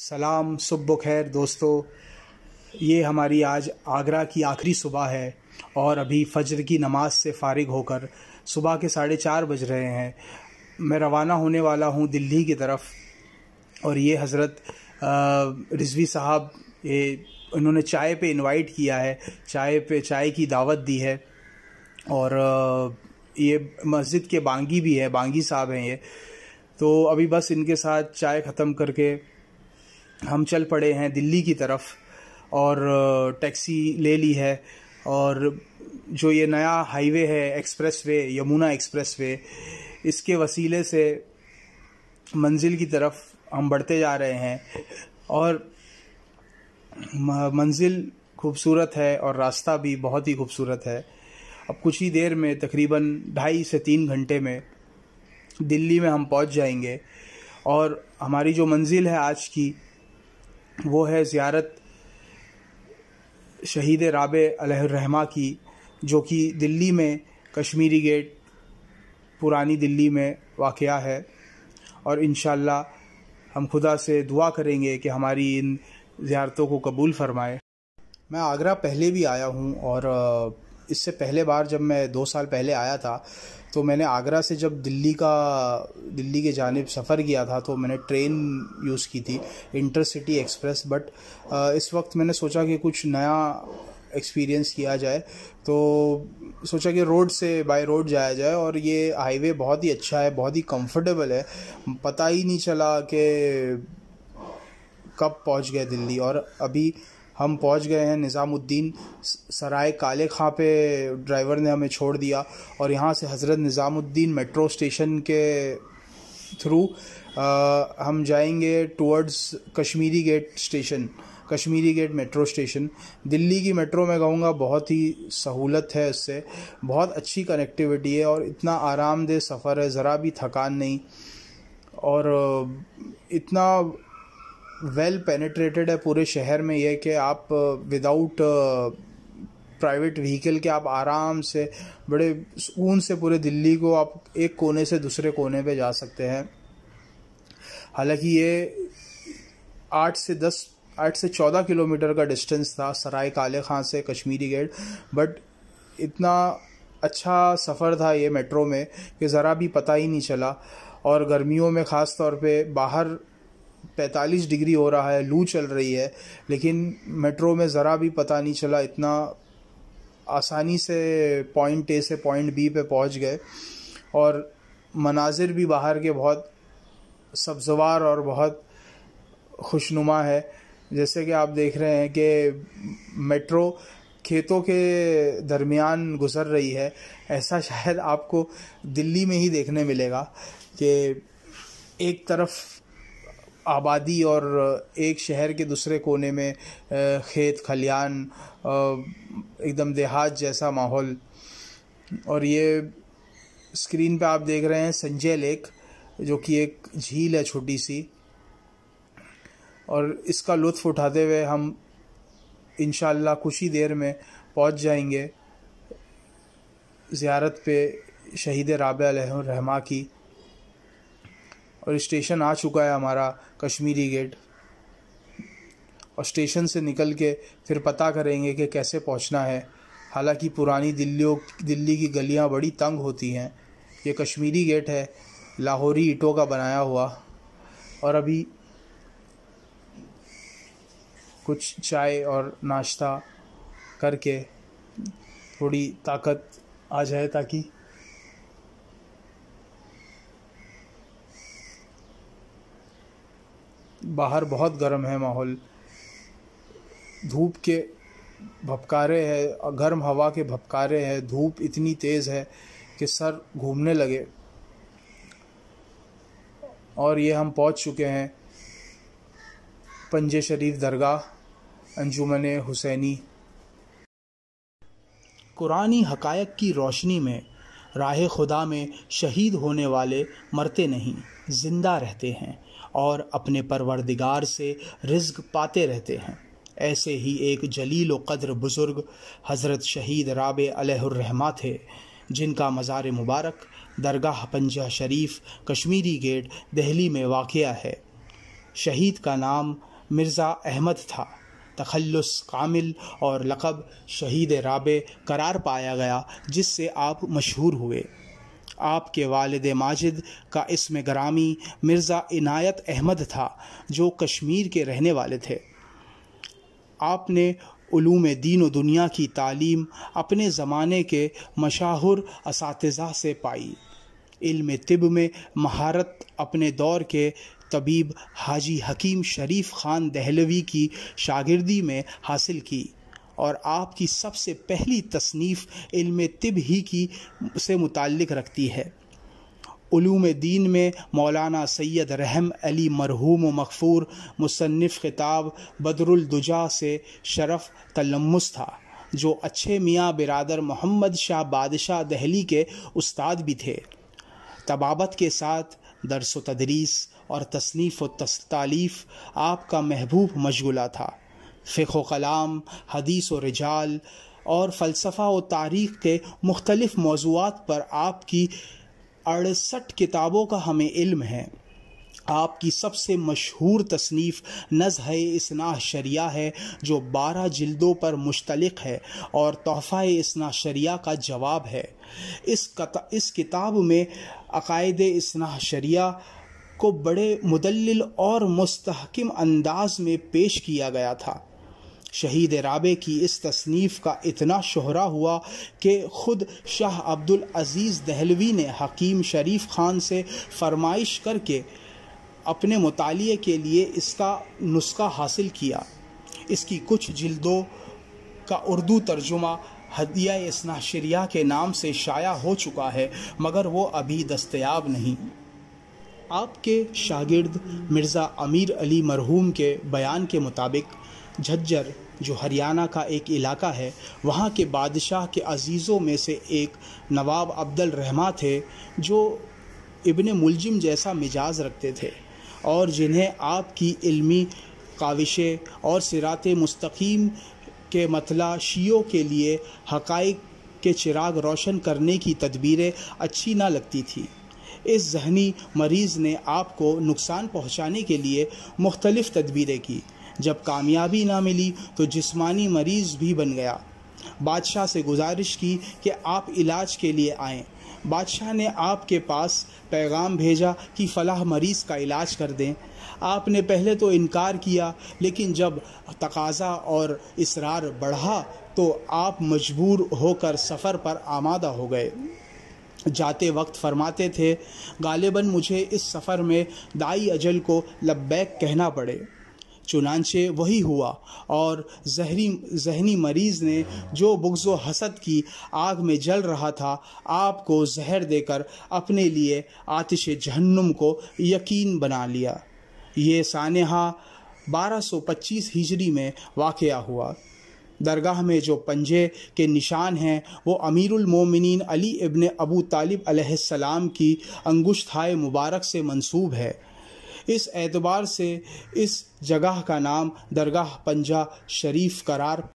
सलाम सुबह खैर दोस्तों ये हमारी आज आगरा की आखिरी सुबह है और अभी फजर की नमाज से फारिग होकर सुबह के साढ़े चार बज रहे हैं मैं रवाना होने वाला हूँ दिल्ली की तरफ और ये हज़रत रिजवी साहब ये इन्होंने चाय पे इनवाइट किया है चाय पे चाय की दावत दी है और ये मस्जिद के बांगी भी है बांगी साहब हैं ये तो अभी बस इनके साथ चाय ख़त्म करके हम चल पड़े हैं दिल्ली की तरफ और टैक्सी ले ली है और जो ये नया हाईवे है expressway Yamuna expressway इसके वसीले से मंजिल की तरफ हम बढ़ते जा रहे हैं और मंजिल खूबसूरत है और रास्ता भी बहुत ही खूबसूरत है अब कुछ ही देर में तकरीबन ढाई से तीन घंटे में दिल्ली में हम पहुंच जाएंगे और हमारी जो मंजिल है आज की वो है ज़्यारत शहीद राबे रहमा की जो कि दिल्ली में कश्मीरी गेट पुरानी दिल्ली में वाक़ है और इन हम खुदा से दुआ करेंगे कि हमारी इन ज़्यारतों को कबूल फ़रमाए मैं आगरा पहले भी आया हूँ और इससे पहले बार जब मैं दो साल पहले आया था तो मैंने आगरा से जब दिल्ली का दिल्ली के जानब सफ़र किया था तो मैंने ट्रेन यूज़ की थी इंटरसिटी एक्सप्रेस बट इस वक्त मैंने सोचा कि कुछ नया एक्सपीरियंस किया जाए तो सोचा कि रोड से बाय रोड जाया जाए और ये हाईवे बहुत ही अच्छा है बहुत ही कंफर्टेबल है पता ही नहीं चला कि कब पहुंच गए दिल्ली और अभी हम पहुंच गए हैं निज़ामुद्दीन सराय काले खां पे ड्राइवर ने हमें छोड़ दिया और यहाँ से हज़रत निज़ामुद्दीन मेट्रो स्टेशन के थ्रू हम जाएंगे towards Kashmiri gate station Kashmiri gate metro station Delhi की मेट्रो में कहूँगा बहुत ही सहूलत है इससे बहुत अच्छी कनेक्टिविटी है और इतना आरामदेह सफ़र है ज़रा भी थकान नहीं और इतना वेल पेनिट्रेटेड है पूरे शहर में ये कि आप विदाउट प्राइवेट व्हीकल के आप आराम से बड़े सुकून से पूरे दिल्ली को आप एक कोने से दूसरे कोने पे जा सकते हैं हालांकि ये आठ से दस आठ से चौदह किलोमीटर का डिस्टेंस था सराय काले खां से कश्मीरी गेट बट इतना अच्छा सफ़र था ये मेट्रो में कि ज़रा भी पता ही नहीं चला और गर्मियों में ख़ास तौर पे बाहर पैंतालीस डिग्री हो रहा है लू चल रही है लेकिन मेट्रो में ज़रा भी पता नहीं चला इतना आसानी से पॉइंट ए से पॉइंट बी पे पहुंच गए और मनाजिर भी बाहर के बहुत सब्जवार और बहुत खुशनुमा है जैसे कि आप देख रहे हैं कि मेट्रो खेतों के दरमियान गुज़र रही है ऐसा शायद आपको दिल्ली में ही देखने मिलेगा कि एक तरफ आबादी और एक शहर के दूसरे कोने में खेत खलियान एकदम देहात जैसा माहौल और ये स्क्रीन पे आप देख रहे हैं संजय लेक जो कि एक झील है छोटी सी और इसका लुत्फ़ उठाते हुए हम इन कुछ ही देर में पहुंच जाएंगे ज़्यारत पे शहीद राब रहमा की और स्टेशन आ चुका है हमारा कश्मीरी गेट और स्टेशन से निकल के फिर पता करेंगे कि कैसे पहुंचना है हालांकि पुरानी दिल्लियों दिल्ली की गलियां बड़ी तंग होती हैं ये कश्मीरी गेट है लाहौरी ईटों का बनाया हुआ और अभी कुछ चाय और नाश्ता करके थोड़ी ताकत आ जाए ताकि बाहर बहुत गर्म है माहौल धूप के भपकारे हैं गर्म हवा के भपकारे हैं धूप इतनी तेज़ है कि सर घूमने लगे और ये हम पहुंच चुके हैं पंजे शरीफ दरगाह अंजुमन हुसैनी कुरानी हकायक की रोशनी में राह खुदा में शहीद होने वाले मरते नहीं ज़िंदा रहते हैं और अपने परवरदिगार से रिज्क पाते रहते हैं ऐसे ही एक जलील कद्र बुज़ुर्ग हज़रत शहीद राब अलहरमा थे जिनका मज़ार मुबारक दरगाह पंजा शरीफ कश्मीरी गेट दिल्ली में वाक़ है शहीद का नाम मिर्ज़ा अहमद था तखल्लुस कामिल और लकब शहीद राब करार पाया गया जिससे आप मशहूर हुए आपके वालद माजिद का इसम ग्रामी मिर्ज़ा इनायत अहमद था जो कश्मीर के रहने वाले थे आपने उलूम दीन व दुनिया की तालीम अपने ज़माने के मशाहर इस से पाई इल्म तिब में महारत अपने दौर के तबीब हाजी हकीम शरीफ ख़ान दहलवी की शागिर्दी में हासिल की और आपकी सबसे पहली तसनीफ़ इल्म तिब ही की से मुतक़ रखती है ूम दीन में मौलाना सैयद रहम अली मरहूम मकफूर मुसनफ़ खिताब बदरुलदुजा से शरफ़ तलमस था जो अच्छे मियाँ बिरदर मोहम्मद शाह बादशाह दहली के उस्ताद भी थे तबाबत के साथ दरस तदरीस और तसनीफ़ व तस्तालीफ़ आपका महबूब मशगुला था फ़िक कलाम हदीस व रिजाल और फ़लसफ़ा व तारीख़ के मुख्तलिफ़ मौजूद पर आपकी अड़सठ किताबों का हमें इल्म है आपकी सबसे मशहूर तसनीफ़ नज़ इसना शरिया है जो बारह जिल्दों पर मुश्तलक है और तोहफ़ा इसना शरिया का जवाब है इस कता, इस किताब में अकायद इसना शरिया को बड़े मुदल और मस्तकम अंदाज में पेश किया गया था शहीद राबे की इस तसनीफ़ का इतना शहरा हुआ कि ख़ुद शाह अब्दुल अज़ीज़ दहलवी ने हकीम शरीफ खान से फरमाइश करके अपने मताले के लिए इसका नुस्खा हासिल किया इसकी कुछ जिल्दों का उर्दू तर्जुमा हदिया इसनाशरिया के नाम से शाया हो चुका है मगर वो अभी दस्तयाब नहीं आपके शागिर्द मिर्ज़ा अमीर अली मरहूम के बयान के मुताबिक झज्जर जो हरियाणा का एक इलाका है वहाँ के बादशाह के अजीज़ों में से एक नवाब अब्दुल रहमा थे जो इबन मुलजिम जैसा मिजाज रखते थे और जिन्हें आपकी इल्मी काविशें और सिरात मुस्तकीम के मतला शियों के लिए हकाइक के चिराग रोशन करने की तदबीरें अच्छी ना लगती थी इस जहनी मरीज़ ने आपको नुकसान पहुंचाने के लिए मुख्तलिफ़ तदबीरें की जब कामयाबी ना मिली तो जिस्मानी मरीज़ भी बन गया बादशाह से गुजारिश की कि आप इलाज के लिए आएं बादशाह ने आपके पास पैगाम भेजा कि फ़लाह मरीज़ का इलाज कर दें आपने पहले तो इनकार किया लेकिन जब तकाजा और इसरार बढ़ा तो आप मजबूर होकर सफ़र पर आमादा हो गए जाते वक्त फरमाते थे गालिबन मुझे इस सफ़र में दाई अजल को लब्बैक कहना पड़े चुनानचे वही हुआ और जहरी जहनी मरीज़ ने जो बुग्ज़ हसद की आग में जल रहा था आपको जहर देकर अपने लिए आतिश जहन्नुम को यकीन बना लिया ये सानहा 1225 हिजरी में वाक़ हुआ दरगाह में जो पंजे के निशान हैं वो अमीरमिन अली इबन अबू तालिब अलैहिस्सलाम की अंगुश्थाए मुबारक से मंसूब है इस एतबार से इस जगह का नाम दरगाह पंजा शरीफ करार